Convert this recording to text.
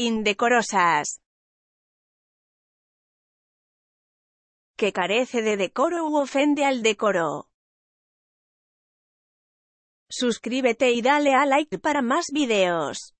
indecorosas, que carece de decoro u ofende al decoro. Suscríbete y dale a like para más videos.